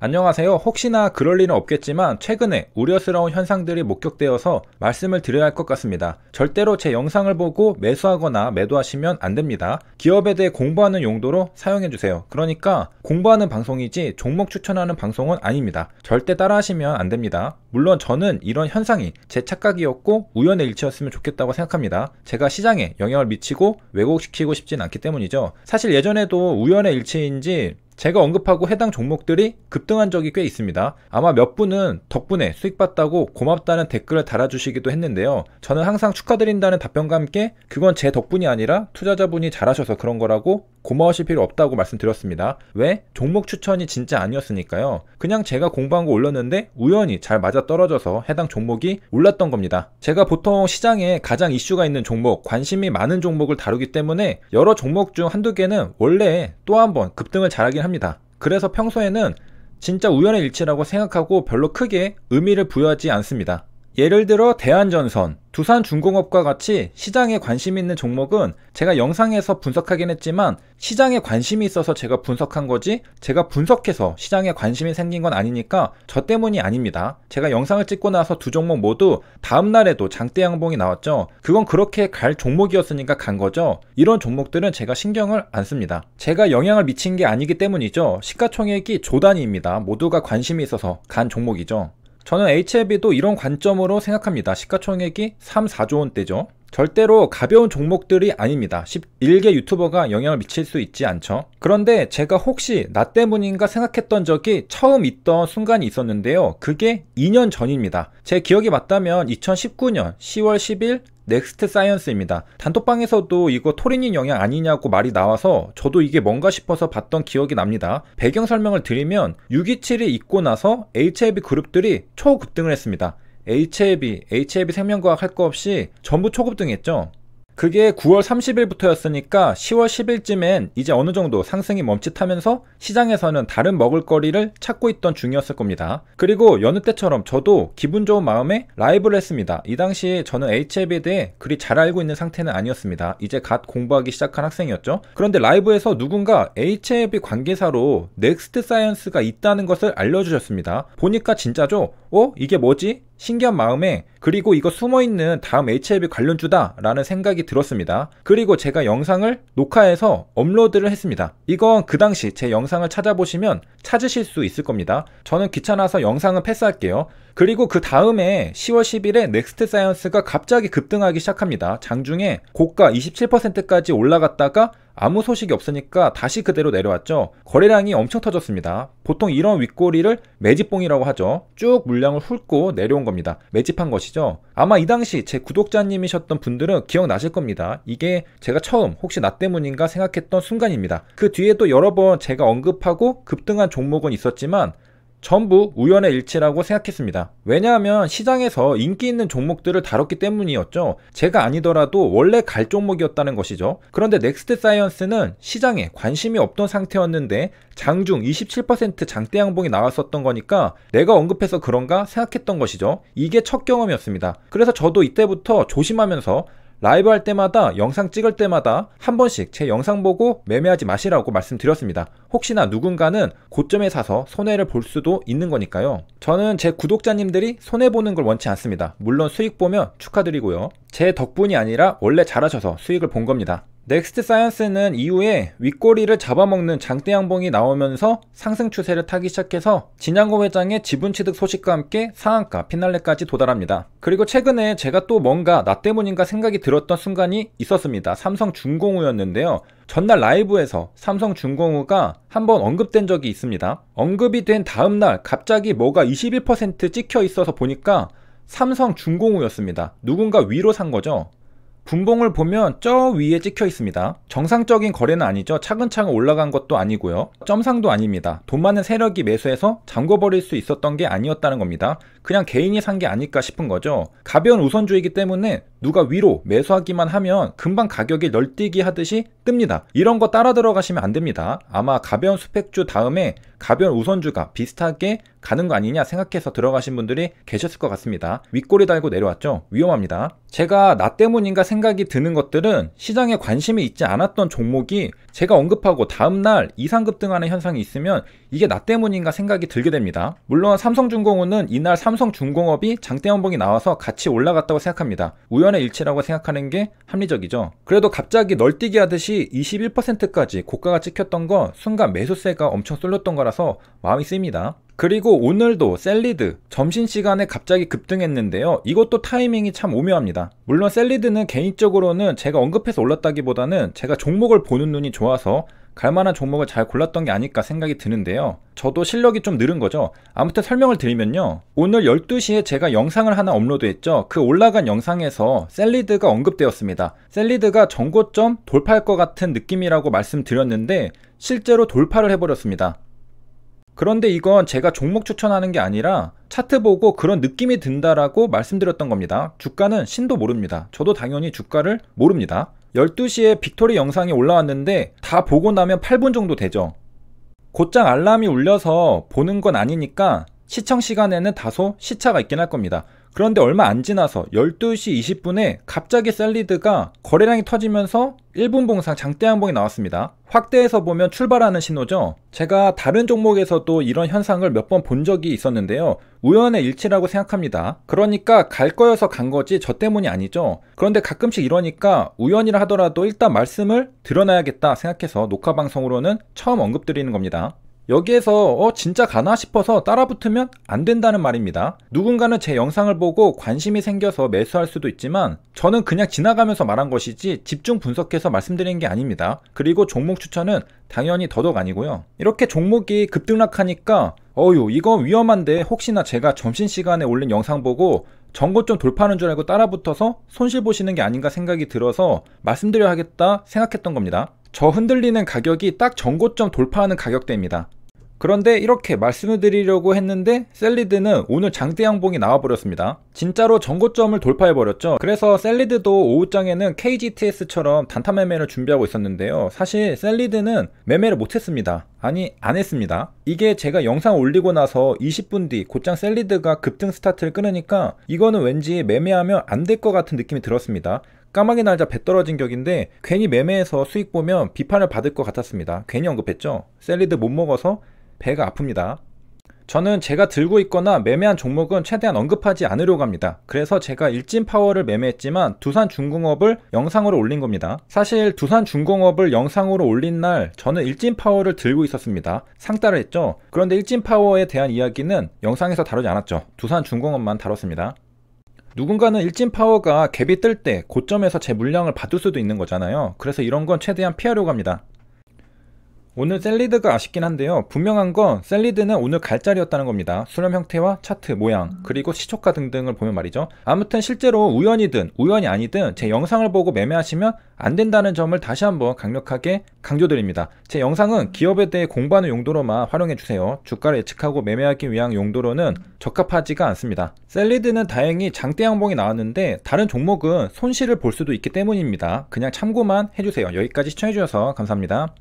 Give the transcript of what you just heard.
안녕하세요. 혹시나 그럴 리는 없겠지만 최근에 우려스러운 현상들이 목격되어서 말씀을 드려야 할 것 같습니다. 절대로 제 영상을 보고 매수하거나 매도하시면 안 됩니다. 기업에 대해 공부하는 용도로 사용해 주세요. 그러니까 공부하는 방송이지 종목 추천하는 방송은 아닙니다. 절대 따라하시면 안 됩니다. 물론 저는 이런 현상이 제 착각이었고 우연의 일치였으면 좋겠다고 생각합니다. 제가 시장에 영향을 미치고 왜곡시키고 싶진 않기 때문이죠. 사실 예전에도 우연의 일치인지 제가 언급하고 해당 종목들이 급등한 적이 꽤 있습니다. 아마 몇 분은 덕분에 수익 봤다고 고맙다는 댓글을 달아주시기도 했는데요. 저는 항상 축하드린다는 답변과 함께 그건 제 덕분이 아니라 투자자분이 잘하셔서 그런 거라고 고마워하실 필요 없다고 말씀드렸습니다. 왜? 종목 추천이 진짜 아니었으니까요. 그냥 제가 공부한 거 올렸는데 우연히 잘 맞아 떨어져서 해당 종목이 올랐던 겁니다. 제가 보통 시장에 가장 이슈가 있는 종목, 관심이 많은 종목을 다루기 때문에 여러 종목 중 한두 개는 원래 또 한번 급등을 잘하긴 합니다. 그래서 평소에는 진짜 우연의 일치라고 생각하고 별로 크게 의미를 부여하지 않습니다. 예를 들어 대한전선, 두산중공업과 같이 시장에 관심 있는 종목은 제가 영상에서 분석하긴 했지만 시장에 관심이 있어서 제가 분석한 거지 제가 분석해서 시장에 관심이 생긴 건 아니니까 저 때문이 아닙니다. 제가 영상을 찍고 나서 두 종목 모두 다음날에도 장대 양봉이 나왔죠. 그건 그렇게 갈 종목이었으니까 간 거죠. 이런 종목들은 제가 신경을 안 씁니다. 제가 영향을 미친 게 아니기 때문이죠. 시가총액이 조단위입니다. 모두가 관심이 있어서 간 종목이죠. 저는 HLB도 이런 관점으로 생각합니다. 시가총액이 3, 4조 원대죠. 절대로 가벼운 종목들이 아닙니다. 11개 유튜버가 영향을 미칠 수 있지 않죠. 그런데 제가 혹시 나 때문인가 생각했던 적이 처음 있던 순간이 있었는데요. 그게 2년 전입니다. 제 기억이 맞다면 2019년 10월 10일 넥스트 사이언스입니다. 단톡방에서도 이거 토리닌 영향 아니냐고 말이 나와서 저도 이게 뭔가 싶어서 봤던 기억이 납니다. 배경 설명을 드리면 627이 있고 나서 HLB 그룹들이 초급등을 했습니다. HLB, h a b 생명과학 할 거 없이 전부 초급등했죠. 그게 9월 30일부터였으니까 10월 10일쯤엔 이제 어느 정도 상승이 멈칫하면서 시장에서는 다른 먹을거리를 찾고 있던 중이었을 겁니다. 그리고 여느 때처럼 저도 기분 좋은 마음에 라이브를 했습니다. 이 당시 에 저는 h a b 에 대해 그리 잘 알고 있는 상태는 아니었습니다. 이제 갓 공부하기 시작한 학생이었죠. 그런데 라이브에서 누군가 h a b 관계사로 넥스트 사이언스가 있다는 것을 알려주셨습니다. 보니까 진짜죠? 어? 이게 뭐지? 신기한 마음에 그리고 이거 숨어있는 다음 HLB 관련주다 라는 생각이 들었습니다. 그리고 제가 영상을 녹화해서 업로드를 했습니다. 이건 그 당시 제 영상을 찾아보시면 찾으실 수 있을 겁니다. 저는 귀찮아서 영상은 패스할게요. 그리고 그 다음에 10월 10일에 넥스트 사이언스가 갑자기 급등하기 시작합니다. 장중에 고가 27%까지 올라갔다가 아무 소식이 없으니까 다시 그대로 내려왔죠. 거래량이 엄청 터졌습니다. 보통 이런 윗꼬리를 매집봉이라고 하죠. 쭉 물량을 훑고 내려온 겁니다. 매집한 것이죠. 아마 이 당시 제 구독자님이셨던 분들은 기억나실 겁니다. 이게 제가 처음 혹시 나 때문인가 생각했던 순간입니다. 그 뒤에 또 여러 번 제가 언급하고 급등한 종목은 있었지만 전부 우연의 일치라고 생각했습니다. 왜냐하면 시장에서 인기 있는 종목들을 다뤘기 때문이었죠. 제가 아니더라도 원래 갈 종목이었다는 것이죠. 그런데 넥스트 사이언스는 시장에 관심이 없던 상태였는데 장중 27% 장대 양봉이 나왔었던 거니까 내가 언급해서 그런가 생각했던 것이죠. 이게 첫 경험이었습니다. 그래서 저도 이때부터 조심하면서 라이브 할 때마다 영상 찍을 때마다 한 번씩 제 영상 보고 매매하지 마시라고 말씀드렸습니다. 혹시나 누군가는 고점에 사서 손해를 볼 수도 있는 거니까요. 저는 제 구독자님들이 손해보는 걸 원치 않습니다. 물론 수익 보면 축하드리고요. 제 덕분이 아니라 원래 잘하셔서 수익을 본 겁니다. 넥스트 사이언스는 이후에 윗꼬리를 잡아먹는 장대 양봉이 나오면서 상승 추세를 타기 시작해서 진양고 회장의 지분 취득 소식과 함께 상한가 피날레까지 도달합니다. 그리고 최근에 제가 또 뭔가 나 때문인가 생각이 들었던 순간이 있었습니다. 삼성 중공우였는데요. 전날 라이브에서 삼성 중공우가 한번 언급된 적이 있습니다. 언급이 된 다음날 갑자기 뭐가 21% 찍혀 있어서 보니까 삼성 중공우였습니다. 누군가 위로 산 거죠. 분봉을 보면 저 위에 찍혀 있습니다. 정상적인 거래는 아니죠. 차근차근 올라간 것도 아니고요. 점상도 아닙니다. 돈 많은 세력이 매수해서 잠궈버릴 수 있었던 게 아니었다는 겁니다. 그냥 개인이 산 게 아닐까 싶은 거죠. 가벼운 우선주의이기 때문에 누가 위로 매수하기만 하면 금방 가격이 널뛰기 하듯이 뜹니다. 이런 거 따라 들어가시면 안 됩니다. 아마 가벼운 스펙주 다음에 가벼운 우선주가 비슷하게 가는 거 아니냐 생각해서 들어가신 분들이 계셨을 것 같습니다. 윗꼬리 달고 내려왔죠? 위험합니다. 제가 나 때문인가 생각이 드는 것들은 시장에 관심이 있지 않았던 종목이 제가 언급하고 다음날 이상급 등하는 현상이 있으면 이게 나 때문인가 생각이 들게 됩니다. 물론 삼성중공업은 이날 삼성중공업이 장대현봉이 나와서 같이 올라갔다고 생각합니다. 우연의 일치라고 생각하는 게 합리적이죠. 그래도 갑자기 널뛰기 하듯이 21%까지 고가가 찍혔던 건 순간 매수세가 엄청 쏠렸던 거라서 마음이 쓰입니다. 그리고 오늘도 샐리드 점심시간에 갑자기 급등했는데요. 이것도 타이밍이 참 오묘합니다. 물론 샐리드는 개인적으로는 제가 언급해서 올랐다기보다는 제가 종목을 보는 눈이 좋아서 갈만한 종목을 잘 골랐던 게 아닐까 생각이 드는데요. 저도 실력이 좀 늘은 거죠. 아무튼 설명을 드리면요. 오늘 12시에 제가 영상을 하나 업로드했죠. 그 올라간 영상에서 셀리드가 언급되었습니다. 셀리드가 전고점 돌파할 것 같은 느낌이라고 말씀드렸는데 실제로 돌파를 해버렸습니다. 그런데 이건 제가 종목 추천하는 게 아니라 차트 보고 그런 느낌이 든다라고 말씀드렸던 겁니다. 주가는 신도 모릅니다. 저도 당연히 주가를 모릅니다. 12시에 빅토리 영상이 올라왔는데 다 보고 나면 8분 정도 되죠. 곧장 알람이 울려서 보는 건 아니니까 시청 시간에는 다소 시차가 있긴 할 겁니다. 그런데 얼마 안 지나서 12시 20분에 갑자기 샐리드가 거래량이 터지면서 1분 봉상 장대 양봉이 나왔습니다. 확대해서 보면 출발하는 신호죠. 제가 다른 종목에서도 이런 현상을 몇 번 본 적이 있었는데요. 우연의 일치라고 생각합니다. 그러니까 갈 거여서 간 거지 저 때문이 아니죠. 그런데 가끔씩 이러니까 우연이라 하더라도 일단 말씀을 드러나야겠다 생각해서 녹화 방송으로는 처음 언급드리는 겁니다. 여기에서 어 진짜 가나 싶어서 따라붙으면 안 된다는 말입니다. 누군가는 제 영상을 보고 관심이 생겨서 매수할 수도 있지만 저는 그냥 지나가면서 말한 것이지 집중 분석해서 말씀드린 게 아닙니다. 그리고 종목 추천은 당연히 더더욱 아니고요. 이렇게 종목이 급등락하니까 어유 이거 위험한데 혹시나 제가 점심시간에 올린 영상 보고 전고점 돌파하는 줄 알고 따라붙어서 손실 보시는 게 아닌가 생각이 들어서 말씀드려야겠다 생각했던 겁니다. 저 흔들리는 가격이 딱 전고점 돌파하는 가격대입니다. 그런데 이렇게 말씀을 드리려고 했는데 셀리드는 오늘 장대 양봉이 나와버렸습니다. 진짜로 전고점을 돌파해버렸죠. 그래서 셀리드도 오후장에는 KGTS처럼 단타 매매를 준비하고 있었는데요. 사실 셀리드는 매매를 못했습니다. 아니 안 했습니다. 이게 제가 영상 올리고 나서 20분 뒤 곧장 셀리드가 급등 스타트를 끊으니까 이거는 왠지 매매하면 안 될 것 같은 느낌이 들었습니다. 까마귀 날자 배 떨어진 격인데 괜히 매매해서 수익 보면 비판을 받을 것 같았습니다. 괜히 언급했죠. 셀리드 못 먹어서 배가 아픕니다. 저는 제가 들고 있거나 매매한 종목은 최대한 언급하지 않으려고 합니다. 그래서 제가 일진 파워를 매매했지만 두산 중공업을 영상으로 올린 겁니다. 사실 두산 중공업을 영상으로 올린 날 저는 일진 파워를 들고 있었습니다. 상따를 했죠. 그런데 일진 파워에 대한 이야기는 영상에서 다루지 않았죠. 두산 중공업만 다뤘습니다. 누군가는 일진 파워가 갭이 뜰 때 고점에서 제 물량을 받을 수도 있는 거잖아요. 그래서 이런 건 최대한 피하려고 합니다. 오늘 샐리드가 아쉽긴 한데요. 분명한 건샐리드는 오늘 갈 자리였다는 겁니다. 수렴 형태와 차트, 모양, 그리고 시초가 등등을 보면 말이죠. 아무튼 실제로 우연이든 우연이 아니든 제 영상을 보고 매매하시면 안 된다는 점을 다시 한번 강력하게 강조드립니다. 제 영상은 기업에 대해 공부하는 용도로만 활용해주세요. 주가를 예측하고 매매하기 위한 용도로는 적합하지가 않습니다. 샐리드는 다행히 장대 양봉이 나왔는데 다른 종목은 손실을 볼 수도 있기 때문입니다. 그냥 참고만 해주세요. 여기까지 시청해주셔서 감사합니다.